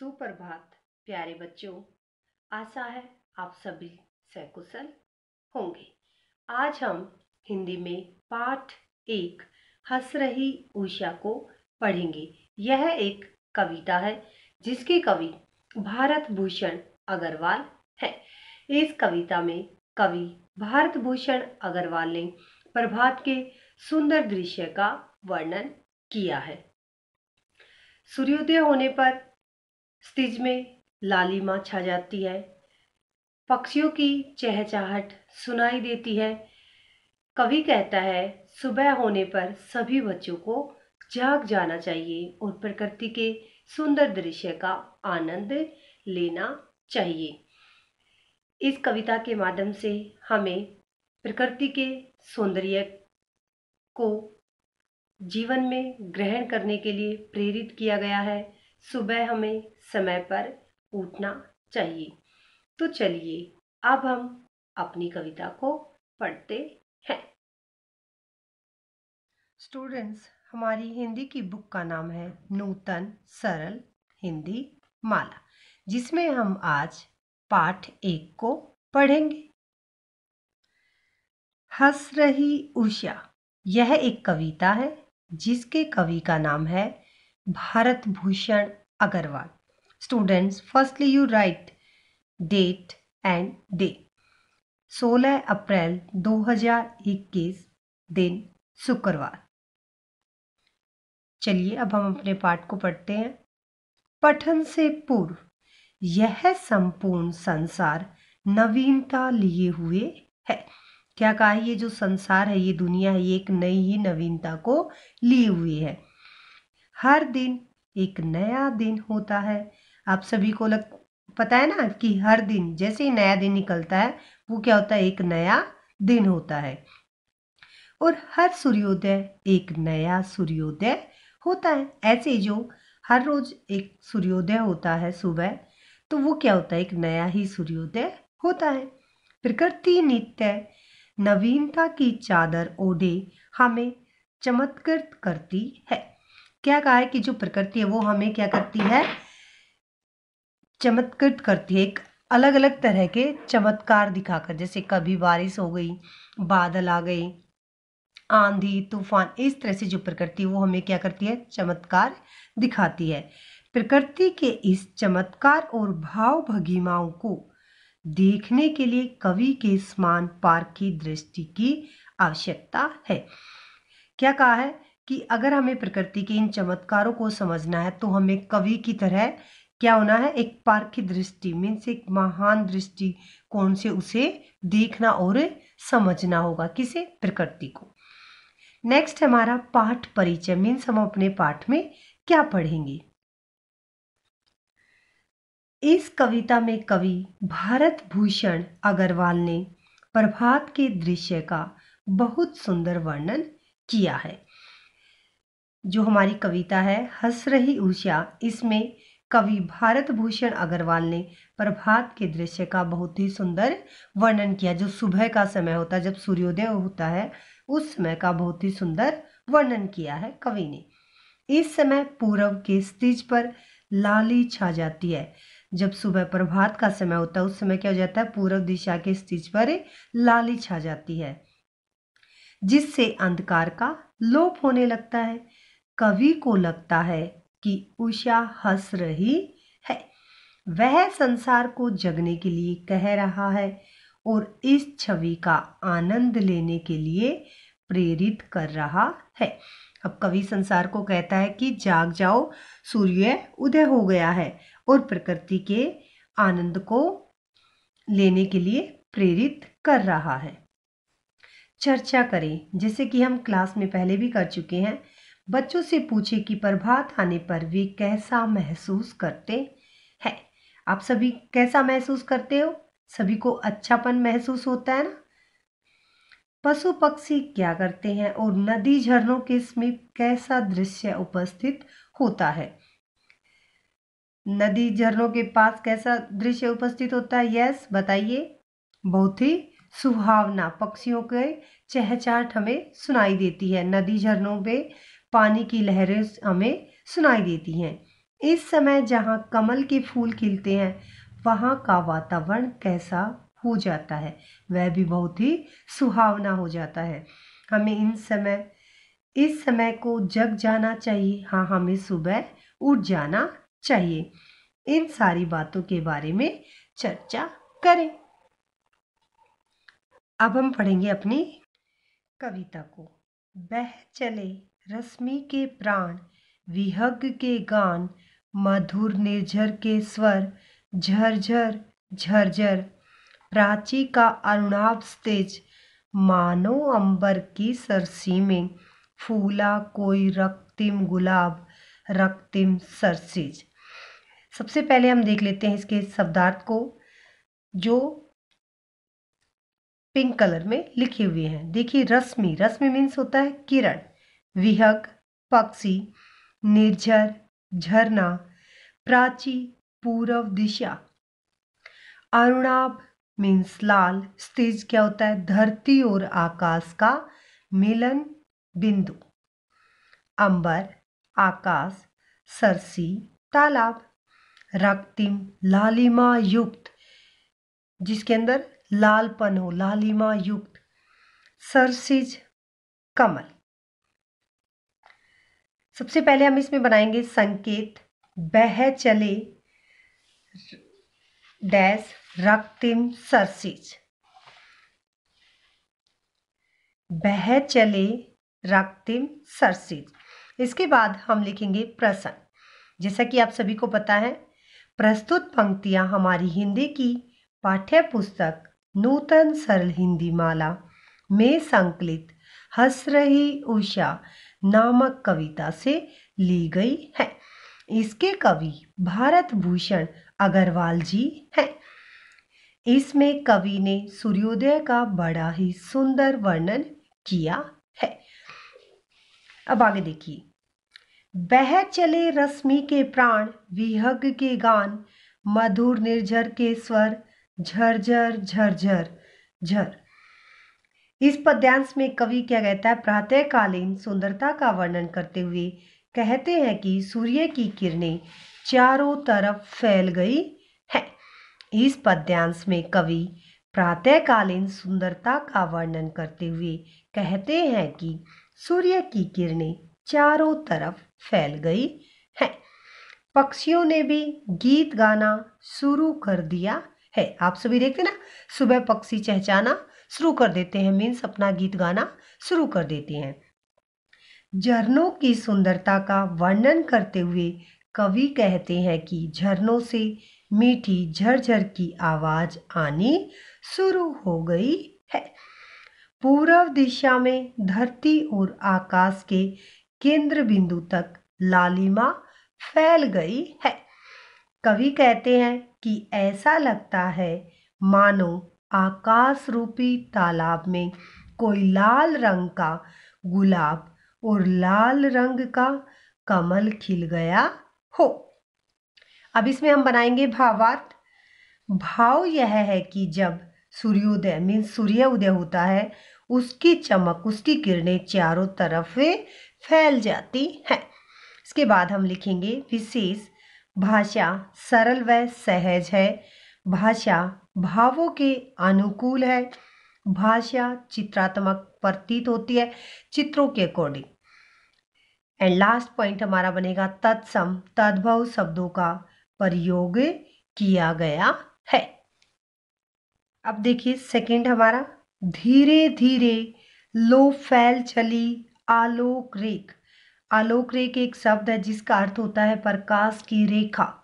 सुप्रभात प्यारे बच्चों आशा है आप सभी सकुशल होंगे आज हम हिंदी में पाठ एक हंस रही उषा को पढ़ेंगे यह एक कविता है जिसके कवि भारत भूषण अग्रवाल है इस कविता में कवि भारत भूषण अग्रवाल ने प्रभात के सुंदर दृश्य का वर्णन किया है सूर्योदय होने पर स्तिज में लालिमा छा जाती है पक्षियों की चहचाहट सुनाई देती है कवि कहता है सुबह होने पर सभी बच्चों को जाग जाना चाहिए और प्रकृति के सुंदर दृश्य का आनंद लेना चाहिए इस कविता के माध्यम से हमें प्रकृति के सौंदर्य को जीवन में ग्रहण करने के लिए प्रेरित किया गया है सुबह हमें समय पर उठना चाहिए तो चलिए अब हम अपनी कविता को पढ़ते हैं स्टूडेंट्स हमारी हिंदी की बुक का नाम है नूतन सरल हिंदी माला जिसमें हम आज पाठ एक को पढ़ेंगे हंस रही उषा यह एक कविता है जिसके कवि का नाम है Bharat Bhushan Agarwal. Students, firstly you write date and day. 16 अप्रैल 2021 दिन शुक्रवार चलिए अब हम अपने पाठ को पढ़ते हैं पठन से पूर्व यह संपूर्ण संसार नवीनता लिए हुए है क्या कहा ये जो संसार है ये दुनिया है ये एक नई ही नवीनता को लिए हुए है हर दिन एक नया दिन होता है आप सभी को लग पता है ना कि हर दिन जैसे ही नया दिन निकलता है वो क्या होता है एक नया दिन होता है और हर सूर्योदय एक नया सूर्योदय होता है ऐसे जो हर रोज एक सूर्योदय होता है सुबह तो वो क्या होता है एक नया ही सूर्योदय होता है प्रकृति नित्य नवीनता की चादर ओढ़े हमें चमत्कृत करती है क्या कहा है कि जो प्रकृति है वो हमें क्या करती है चमत्कृत करती है एक अलग अलग तरह के चमत्कार दिखाकर जैसे कभी बारिश हो गई बादल आ गई आंधी तूफान इस तरह से जो प्रकृति वो हमें क्या करती है चमत्कार दिखाती है प्रकृति के इस चमत्कार और भाव भगीमाओं को देखने के लिए कवि के समान पार की दृष्टि की आवश्यकता है क्या कहा है कि अगर हमें प्रकृति के इन चमत्कारों को समझना है तो हमें कवि की तरह क्या होना है एक पारखी दृष्टि मीन्स एक महान दृष्टि कौन से उसे देखना और समझना होगा किसे प्रकृति को नेक्स्ट हमारा पाठ परिचय मीन्स हम अपने पाठ में क्या पढ़ेंगे इस कविता में कवि भारत भूषण अग्रवाल ने प्रभात के दृश्य का बहुत सुंदर वर्णन किया है जो हमारी कविता है हंस रही उषा इसमें कवि भारत भूषण अग्रवाल ने प्रभात के दृश्य का बहुत ही सुंदर वर्णन किया जो सुबह का समय होता है जब सूर्योदय होता है उस समय का बहुत ही सुंदर वर्णन किया है कवि ने इस समय पूरब के स्थिज पर लाली छा जाती है जब सुबह प्रभात का समय होता है उस समय क्या हो जाता है पूर्व दिशा के स्थिज पर लाली छा जाती है जिससे अंधकार का लोप होने लगता है कवि को लगता है कि उषा हंस रही है वह संसार को जगने के लिए कह रहा है और इस छवि का आनंद लेने के लिए प्रेरित कर रहा है अब कवि संसार को कहता है कि जाग जाओ सूर्य उदय हो गया है और प्रकृति के आनंद को लेने के लिए प्रेरित कर रहा है चर्चा करें जैसे कि हम क्लास में पहले भी कर चुके हैं बच्चों से पूछे कि प्रभात आने पर वे कैसा महसूस करते हैं आप सभी कैसा महसूस करते हो सभी को अच्छापन महसूस होता है ना पशु पक्षी क्या करते हैं और नदी झरनों के समीप कैसा दृश्य उपस्थित होता है नदी झरनों के पास कैसा दृश्य उपस्थित होता है यस बताइए बहुत ही सुहावना पक्षियों के चहचहाट हमें सुनाई देती है नदी झरनों पे पानी की लहरें हमें सुनाई देती हैं इस समय जहाँ कमल के फूल खिलते हैं वहाँ का वातावरण कैसा हो जाता है वह भी बहुत ही सुहावना हो जाता है हमें इन समय इस समय को जग जाना चाहिए हाँ हमें सुबह उठ जाना चाहिए इन सारी बातों के बारे में चर्चा करें अब हम पढ़ेंगे अपनी कविता को बह चले रश्मि के प्राण विहग के गान मधुर निर्झर के स्वर झरझर झरझर प्राची का अरुणाभ स्तेज मानो अंबर की सरसी में फूला कोई रक्तिम गुलाब रक्तिम सरसीज सबसे पहले हम देख लेते हैं इसके शब्दार्थ को जो पिंक कलर में लिखे हुए हैं देखिए रश्मि रश्मि मीन्स होता है किरण विहग पक्षी निर्झर झरना प्राची पूर्व दिशा अरुणाब मीन्स लाल स्टेज क्या होता है धरती और आकाश का मिलन बिंदु अंबर आकाश सरसी तालाब रक्तिम लालिमा युक्त जिसके अंदर लालपन हो लालिमा युक्त सरसिज कमल सबसे पहले हम इसमें बनाएंगे संकेत बह चले डैश रक्तिम सरसीज बह चले रक्तिम सरसीज इसके बाद हम लिखेंगे प्रसन्न जैसा कि आप सभी को पता है प्रस्तुत पंक्तियां हमारी हिंदी की पाठ्य पुस्तक नूतन सरल हिंदी माला में संकलित हंस रही उषा नामक कविता से ली गई है इसके कवि भारत भूषण अग्रवाल जी हैं इसमें कवि ने सूर्योदय का बड़ा ही सुंदर वर्णन किया है अब आगे देखिए बह चले रश्मि के प्राण विहग के गान मधुर निर्झर के स्वर झरझर झरझर झर इस पद्यांश में कवि क्या कहता है प्रातःकालीन सुंदरता का वर्णन करते हुए कहते हैं कि सूर्य की किरणें चारों तरफ फैल गई है इस पद्यांश में कवि प्रातःकालीन सुंदरता का वर्णन करते हुए कहते हैं कि सूर्य की किरणें चारों तरफ फैल गई हैं पक्षियों ने भी गीत गाना शुरू कर दिया है आप सभी देखते ना सुबह पक्षी चहचाना शुरू कर देते हैं मीन्स अपना गीत गाना शुरू कर देते हैं झरनों की सुंदरता का वर्णन करते हुए कवि कहते हैं कि झरनों से मीठी झरझर की आवाज आनी शुरू हो गई है पूर्व दिशा में धरती और आकाश के केंद्र बिंदु तक लालिमा फैल गई है कवि कहते हैं कि ऐसा लगता है मानो आकाश रूपी तालाब में कोई लाल रंग का गुलाब और लाल रंग का कमल खिल गया हो अब इसमें हम बनाएंगे भावार्थ भाव यह है कि जब सूर्योदय मीन सूर्य उदय होता है उसकी चमक उसकी किरणें चारों तरफ फैल जाती हैं इसके बाद हम लिखेंगे विशेष भाषा सरल व सहज है भाषा भावों के अनुकूल है भाषा चित्रात्मक प्रतीत होती है चित्रों के अकॉर्डिंग एंड लास्ट पॉइंट हमारा बनेगा तत्सम तद्भव शब्दों का प्रयोग किया गया है अब देखिए सेकंड हमारा धीरे धीरे लो फैल चली आलोक रेख आलोक रेख एक शब्द है जिसका अर्थ होता है प्रकाश की रेखा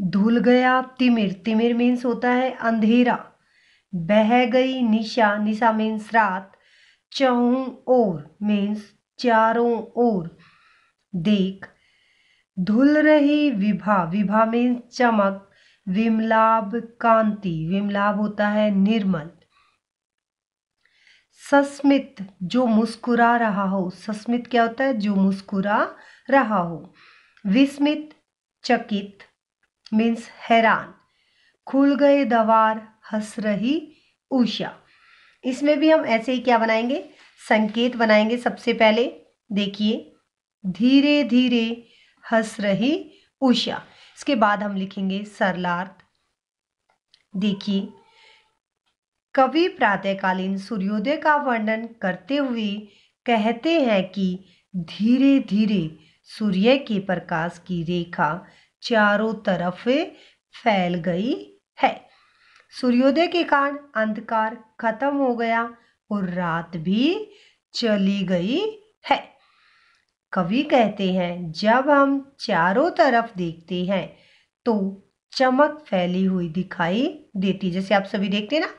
धुल गया तिमिर तिमिर मीन्स होता है अंधेरा बह गई निशा निशा मीन्स रात चहू ओर मीन्स चारों ओर देख धुल रही विभा विभा मीन्स चमक विमलाभ कांति विमलाभ होता है निर्मल सस्मित जो मुस्कुरा रहा हो सस्मित क्या होता है जो मुस्कुरा रहा हो विस्मित चकित मीन्स हैरान खुल गए दवार हंस रही उषा इसमें भी हम ऐसे ही क्या बनाएंगे संकेत बनाएंगे सबसे पहले देखिए धीरे धीरे हंस रही उषा इसके बाद हम लिखेंगे सरलार्थ देखिए कवि प्रातःकालीन सूर्योदय का वर्णन करते हुए कहते हैं कि धीरे धीरे सूर्य के प्रकाश की रेखा चारों तरफ फैल गई है सूर्योदय के कारण अंधकार खत्म हो गया और रात भी चली गई है कवि कहते हैं जब हम चारों तरफ देखते हैं तो चमक फैली हुई दिखाई देती जैसे आप सभी देखते हैं ना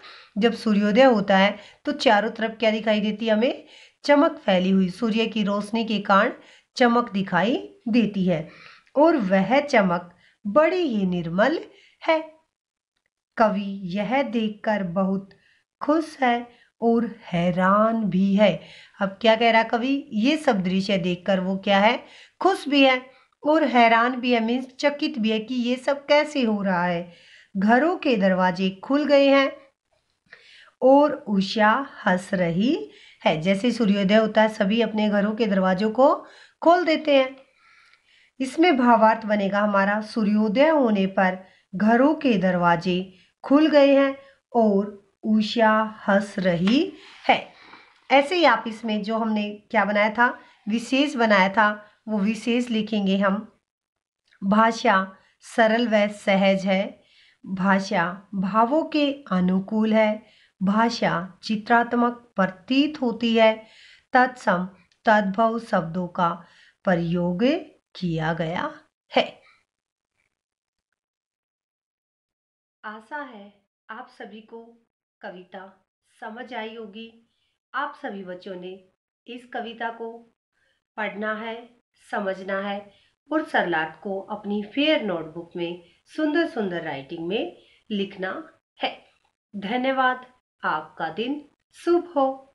जब सूर्योदय होता है तो चारों तरफ क्या दिखाई देती है हमें चमक फैली हुई सूर्य की रोशनी के कारण चमक दिखाई देती है और वह चमक बड़ी ही निर्मल है कवि यह देखकर बहुत खुश है और हैरान भी है अब क्या कह रहा कवि ये सब दृश्य देखकर वो क्या है खुश भी है और हैरान भी है मीन्स चकित भी है कि ये सब कैसे हो रहा है घरों के दरवाजे खुल गए हैं और उषा हंस रही है जैसे सूर्योदय होता है सभी अपने घरों के दरवाजों को खोल देते हैं इसमें भावार्थ बनेगा हमारा सूर्योदय होने पर घरों के दरवाजे खुल गए हैं और उषा हंस रही है ऐसे ही आप इसमें जो हमने क्या बनाया था विशेष बनाया था वो विशेष लिखेंगे हम भाषा सरल व सहज है भाषा भावों के अनुकूल है भाषा चित्रात्मक प्रतीत होती है तत्सम तद्भव शब्दों का प्रयोग किया गया है आशा है आप सभी को कविता समझ आई होगी आप सभी बच्चों ने इस कविता को पढ़ना है समझना है और सरलाट को अपनी फेयर नोटबुक में सुंदर सुंदर राइटिंग में लिखना है धन्यवाद आपका दिन शुभ हो